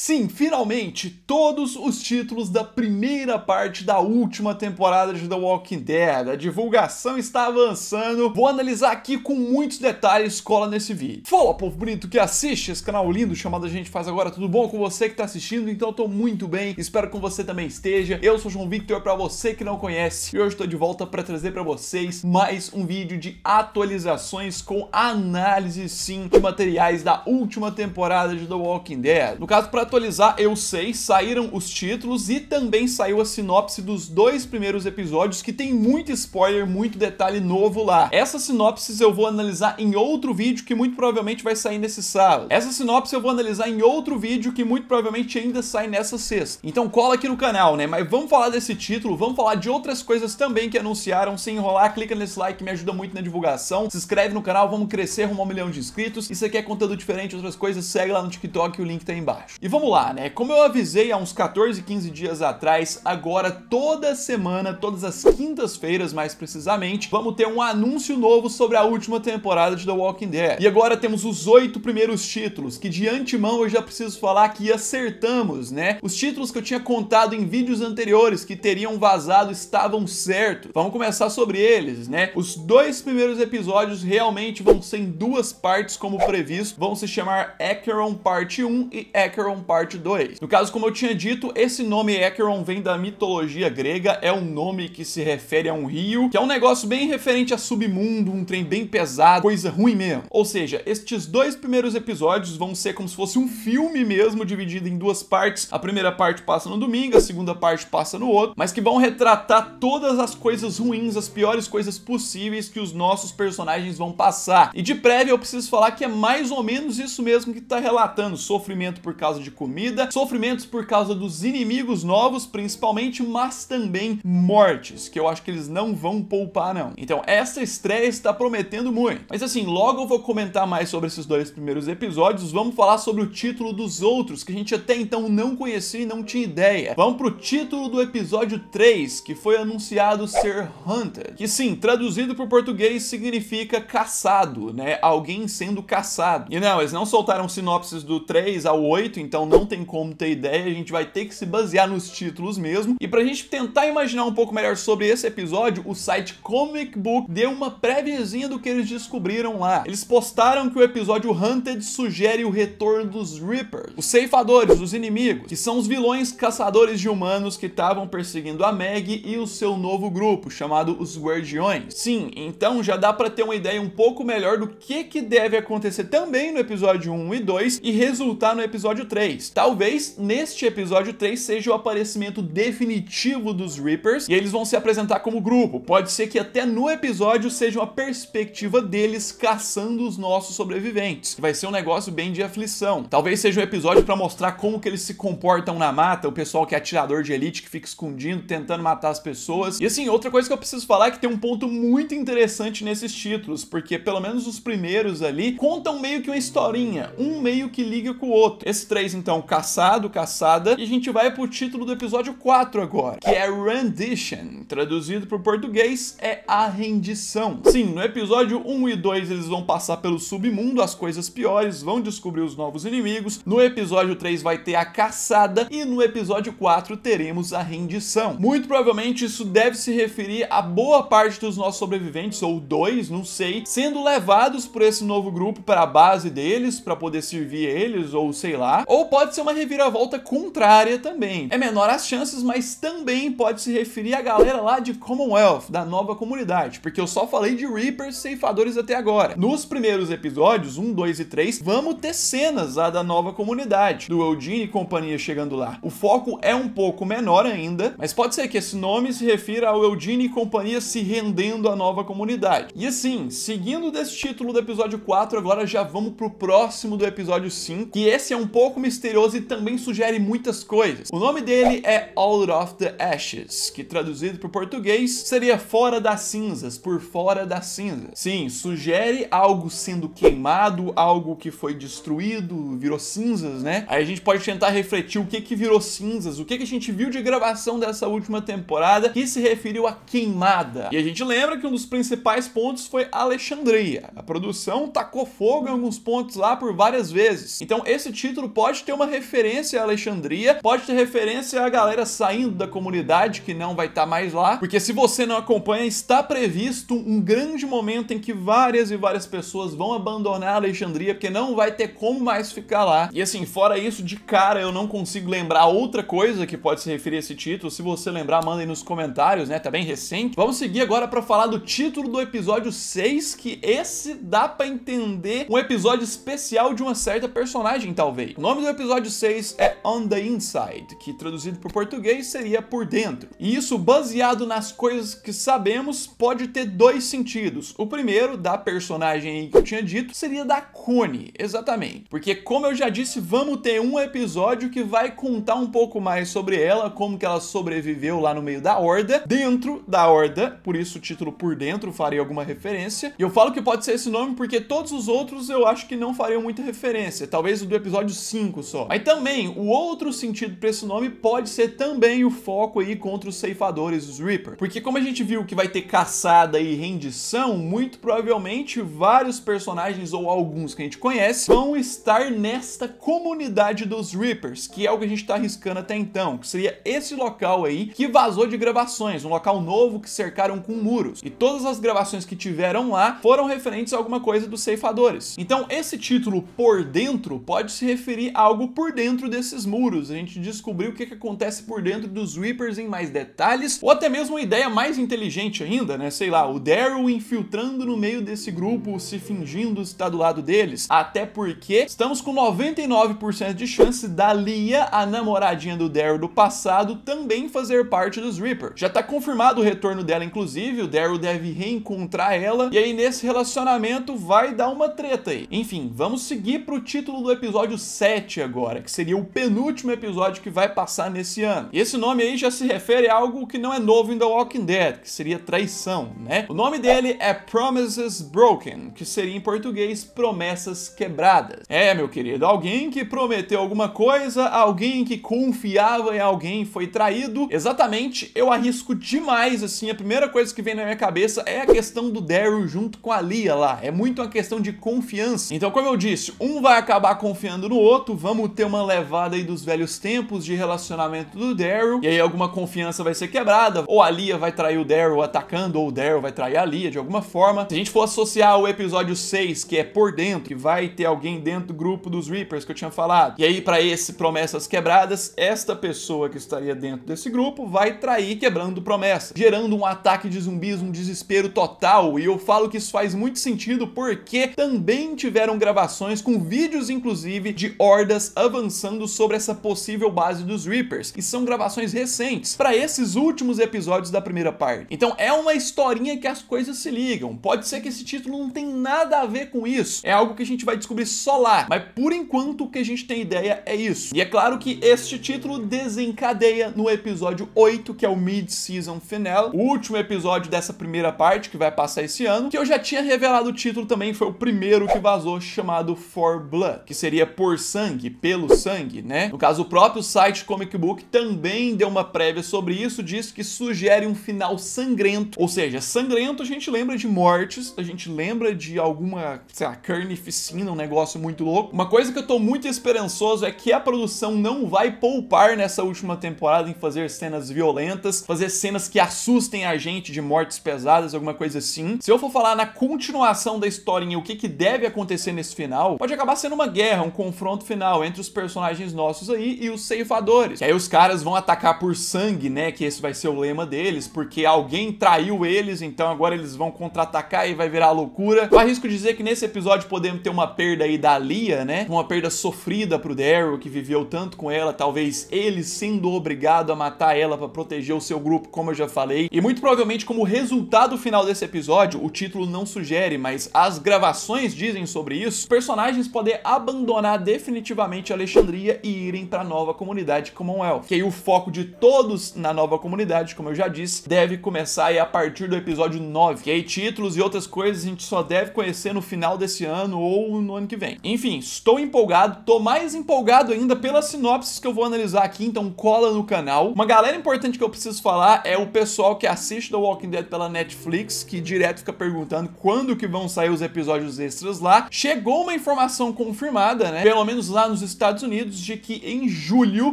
Sim, finalmente todos os títulos da primeira parte da última temporada de The Walking Dead. A divulgação está avançando. Vou analisar aqui com muitos detalhes, cola nesse vídeo. Fala, povo bonito que assiste esse canal lindo chamado A Gente Faz Agora. Tudo bom com você que está assistindo? Então eu muito bem. Espero que você também esteja. Eu sou João Victor para você que não conhece. E hoje estou de volta para trazer para vocês mais um vídeo de atualizações com análise sim de materiais da última temporada de The Walking Dead. No caso para atualizar, eu sei, saíram os títulos e também saiu a sinopse dos dois primeiros episódios, que tem muito spoiler, muito detalhe novo lá. Essas sinopses eu vou analisar em outro vídeo que muito provavelmente vai sair nesse sábado. Essa sinopse eu vou analisar em outro vídeo que muito provavelmente ainda sai nessa sexta. Então cola aqui no canal, né? Mas vamos falar desse título, vamos falar de outras coisas também que anunciaram, sem enrolar, clica nesse like, que me ajuda muito na divulgação, se inscreve no canal, vamos crescer, rumo a um milhão de inscritos, e se quer conteúdo diferente, outras coisas, segue lá no TikTok, o link tá aí embaixo. E vamos vamos lá, né? Como eu avisei há uns 14, 15 dias atrás, agora toda semana, todas as quintas-feiras mais precisamente, vamos ter um anúncio novo sobre a última temporada de The Walking Dead. E agora temos os oito primeiros títulos, que de antemão eu já preciso falar que acertamos, né? Os títulos que eu tinha contado em vídeos anteriores que teriam vazado estavam certos. Vamos começar sobre eles, né? Os dois primeiros episódios realmente vão ser em duas partes como previsto, vão se chamar Acheron Parte 1 e Acheron parte 2. No caso, como eu tinha dito, esse nome Echeron vem da mitologia grega, é um nome que se refere a um rio, que é um negócio bem referente a submundo, um trem bem pesado, coisa ruim mesmo. Ou seja, estes dois primeiros episódios vão ser como se fosse um filme mesmo, dividido em duas partes. A primeira parte passa no domingo, a segunda parte passa no outro, mas que vão retratar todas as coisas ruins, as piores coisas possíveis que os nossos personagens vão passar. E de prévia eu preciso falar que é mais ou menos isso mesmo que está relatando, sofrimento por causa de comida, sofrimentos por causa dos inimigos novos, principalmente, mas também mortes, que eu acho que eles não vão poupar, não. Então, essa estreia está prometendo muito. Mas assim, logo eu vou comentar mais sobre esses dois primeiros episódios, vamos falar sobre o título dos outros, que a gente até então não conhecia e não tinha ideia. Vamos pro título do episódio 3, que foi anunciado ser Hunted, que sim, traduzido para o português significa caçado, né? Alguém sendo caçado. E não, eles não soltaram sinopses do 3 ao 8, então não tem como ter ideia, a gente vai ter que se basear nos títulos mesmo. E pra gente tentar imaginar um pouco melhor sobre esse episódio, o site Comic Book deu uma préviazinha do que eles descobriram lá. Eles postaram que o episódio Hunted sugere o retorno dos Reapers, os ceifadores, os inimigos, que são os vilões caçadores de humanos que estavam perseguindo a Meg e o seu novo grupo, chamado os Guardiões. Sim, então já dá para ter uma ideia um pouco melhor do que que deve acontecer também no episódio 1 e 2 e resultar no episódio 3. 3. Talvez neste episódio 3 seja o aparecimento definitivo dos Reapers e eles vão se apresentar como grupo. Pode ser que até no episódio seja uma perspectiva deles caçando os nossos sobreviventes. Vai ser um negócio bem de aflição. Talvez seja um episódio para mostrar como que eles se comportam na mata, o pessoal que é atirador de elite que fica escondido, tentando matar as pessoas. E assim, outra coisa que eu preciso falar é que tem um ponto muito interessante nesses títulos, porque pelo menos os primeiros ali contam meio que uma historinha, um meio que liga com o outro. Esse três então, caçado, caçada, e a gente vai pro título do episódio 4 agora, que é Rendition, traduzido pro português é a rendição. Sim, no episódio 1 e 2 eles vão passar pelo submundo, as coisas piores, vão descobrir os novos inimigos, no episódio 3 vai ter a caçada e no episódio 4 teremos a rendição. Muito provavelmente isso deve se referir a boa parte dos nossos sobreviventes, ou dois, não sei, sendo levados por esse novo grupo para a base deles, para poder servir eles, ou sei lá, ou pode ser uma reviravolta contrária também. É menor as chances, mas também pode se referir à galera lá de Commonwealth, da nova comunidade, porque eu só falei de Reapers ceifadores até agora. Nos primeiros episódios, 1, 2 e 3, vamos ter cenas lá da nova comunidade, do Eldine e companhia chegando lá. O foco é um pouco menor ainda, mas pode ser que esse nome se refira ao Eldine e companhia se rendendo à nova comunidade. E assim, seguindo desse título do episódio 4, agora já vamos pro próximo do episódio 5, que esse é um pouco mistério misterioso e também sugere muitas coisas. O nome dele é Out of the Ashes, que traduzido para o português seria Fora das Cinzas, por Fora das Cinzas. Sim, sugere algo sendo queimado, algo que foi destruído, virou cinzas, né? Aí a gente pode tentar refletir o que que virou cinzas, o que que a gente viu de gravação dessa última temporada que se referiu a queimada. E a gente lembra que um dos principais pontos foi Alexandria. A produção tacou fogo em alguns pontos lá por várias vezes. Então esse título pode ter uma referência a Alexandria, pode ter referência a galera saindo da comunidade que não vai estar tá mais lá, porque se você não acompanha, está previsto um grande momento em que várias e várias pessoas vão abandonar Alexandria porque não vai ter como mais ficar lá. E assim, fora isso, de cara eu não consigo lembrar outra coisa que pode se referir a esse título. Se você lembrar, manda aí nos comentários, né? Tá bem recente. Vamos seguir agora para falar do título do episódio 6, que esse dá para entender um episódio especial de uma certa personagem, talvez. O nome do episódio 6 é On the Inside, que traduzido para o português seria por dentro. E isso, baseado nas coisas que sabemos, pode ter dois sentidos. O primeiro, da personagem aí que eu tinha dito, seria da Cone, exatamente. Porque, como eu já disse, vamos ter um episódio que vai contar um pouco mais sobre ela, como que ela sobreviveu lá no meio da Horda, dentro da Horda, por isso o título por dentro, farei alguma referência. E eu falo que pode ser esse nome porque todos os outros eu acho que não fariam muita referência. Talvez o do episódio 5 só. também, o outro sentido para esse nome pode ser também o foco aí contra os ceifadores, os Reaper. Porque como a gente viu que vai ter caçada e rendição, muito provavelmente vários personagens ou alguns que a gente conhece vão estar nesta comunidade dos Reapers, que é o que a gente está arriscando até então, que seria esse local aí que vazou de gravações, um local novo que cercaram com muros. E todas as gravações que tiveram lá foram referentes a alguma coisa dos ceifadores. Então esse título por dentro pode se referir a algo algo por dentro desses muros, a gente descobriu o que, que acontece por dentro dos Reapers em mais detalhes, ou até mesmo uma ideia mais inteligente ainda, né? Sei lá, o Daryl infiltrando no meio desse grupo, se fingindo estar do lado deles, até porque estamos com 99% de chance da Lia, a namoradinha do Daryl do passado, também fazer parte dos Reapers. Já tá confirmado o retorno dela, inclusive, o Daryl deve reencontrar ela, e aí nesse relacionamento vai dar uma treta aí. Enfim, vamos seguir pro título do episódio 7 agora, que seria o penúltimo episódio que vai passar nesse ano. E esse nome aí já se refere a algo que não é novo em The Walking Dead, que seria traição, né? O nome dele é Promises Broken, que seria em português promessas quebradas. É, meu querido, alguém que prometeu alguma coisa, alguém que confiava em alguém foi traído. Exatamente, eu arrisco demais, assim, a primeira coisa que vem na minha cabeça é a questão do Daryl junto com a Lia lá. É muito uma questão de confiança. Então, como eu disse, um vai acabar confiando no outro, vamos ter uma levada aí dos velhos tempos de relacionamento do Daryl, e aí alguma confiança vai ser quebrada, ou a Lia vai trair o Daryl atacando, ou o Daryl vai trair a Lia de alguma forma. Se a gente for associar o episódio 6, que é por dentro, que vai ter alguém dentro do grupo dos Reapers que eu tinha falado, e aí para esse Promessas Quebradas, esta pessoa que estaria dentro desse grupo vai trair quebrando promessa, gerando um ataque de zumbis, um desespero total, e eu falo que isso faz muito sentido porque também tiveram gravações com vídeos, inclusive, de hordas avançando sobre essa possível base dos Reapers, e são gravações recentes para esses últimos episódios da primeira parte. Então é uma historinha que as coisas se ligam. Pode ser que esse título não tenha nada a ver com isso. É algo que a gente vai descobrir só lá, mas por enquanto o que a gente tem ideia é isso. E é claro que este título desencadeia no episódio 8, que é o Mid-Season Finale, o último episódio dessa primeira parte que vai passar esse ano, que eu já tinha revelado o título também, foi o primeiro que vazou, chamado For Blood, que seria Por Sangue, sangue pelo sangue, né? No caso, o próprio site Comic Book também deu uma prévia sobre isso, disse que sugere um final sangrento. Ou seja, sangrento a gente lembra de mortes, a gente lembra de alguma, sei lá, carnificina, um negócio muito louco. Uma coisa que eu tô muito esperançoso é que a produção não vai poupar nessa última temporada em fazer cenas violentas, fazer cenas que assustem a gente de mortes pesadas, alguma coisa assim. Se eu for falar na continuação da história e o que, que deve acontecer nesse final, pode acabar sendo uma guerra, um confronto final, final entre os personagens nossos aí e os ceifadores. Que aí os caras vão atacar por sangue, né? Que esse vai ser o lema deles, porque alguém traiu eles, então agora eles vão contra-atacar e vai virar loucura. Eu arrisco dizer que nesse episódio podemos ter uma perda aí da Lia, né? Uma perda sofrida pro Daryl, que viveu tanto com ela, talvez ele sendo obrigado a matar ela para proteger o seu grupo, como eu já falei. E muito provavelmente como resultado final desse episódio, o título não sugere, mas as gravações dizem sobre isso, personagens poder abandonar definitivamente novamente Alexandria e irem para a nova comunidade Commonwealth. Que aí o foco de todos na nova comunidade, como eu já disse, deve começar aí a partir do episódio 9. Que aí títulos e outras coisas a gente só deve conhecer no final desse ano ou no ano que vem. Enfim, estou empolgado, tô mais empolgado ainda pelas sinopses que eu vou analisar aqui, então cola no canal. Uma galera importante que eu preciso falar é o pessoal que assiste The Walking Dead pela Netflix, que direto fica perguntando quando que vão sair os episódios extras lá. Chegou uma informação confirmada, né? Pelo menos lá nos nos Estados Unidos de que em julho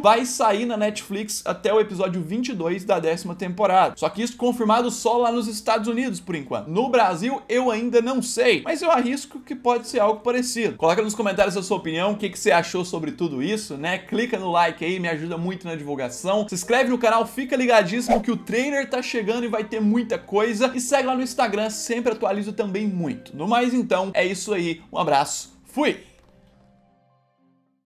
vai sair na Netflix até o episódio 22 da décima temporada. Só que isso confirmado só lá nos Estados Unidos por enquanto. No Brasil eu ainda não sei, mas eu arrisco que pode ser algo parecido. Coloca nos comentários a sua opinião, o que, que você achou sobre tudo isso, né? Clica no like aí, me ajuda muito na divulgação. Se inscreve no canal, fica ligadíssimo que o trailer tá chegando e vai ter muita coisa. E segue lá no Instagram, sempre atualizo também muito. No mais então, é isso aí. Um abraço, fui!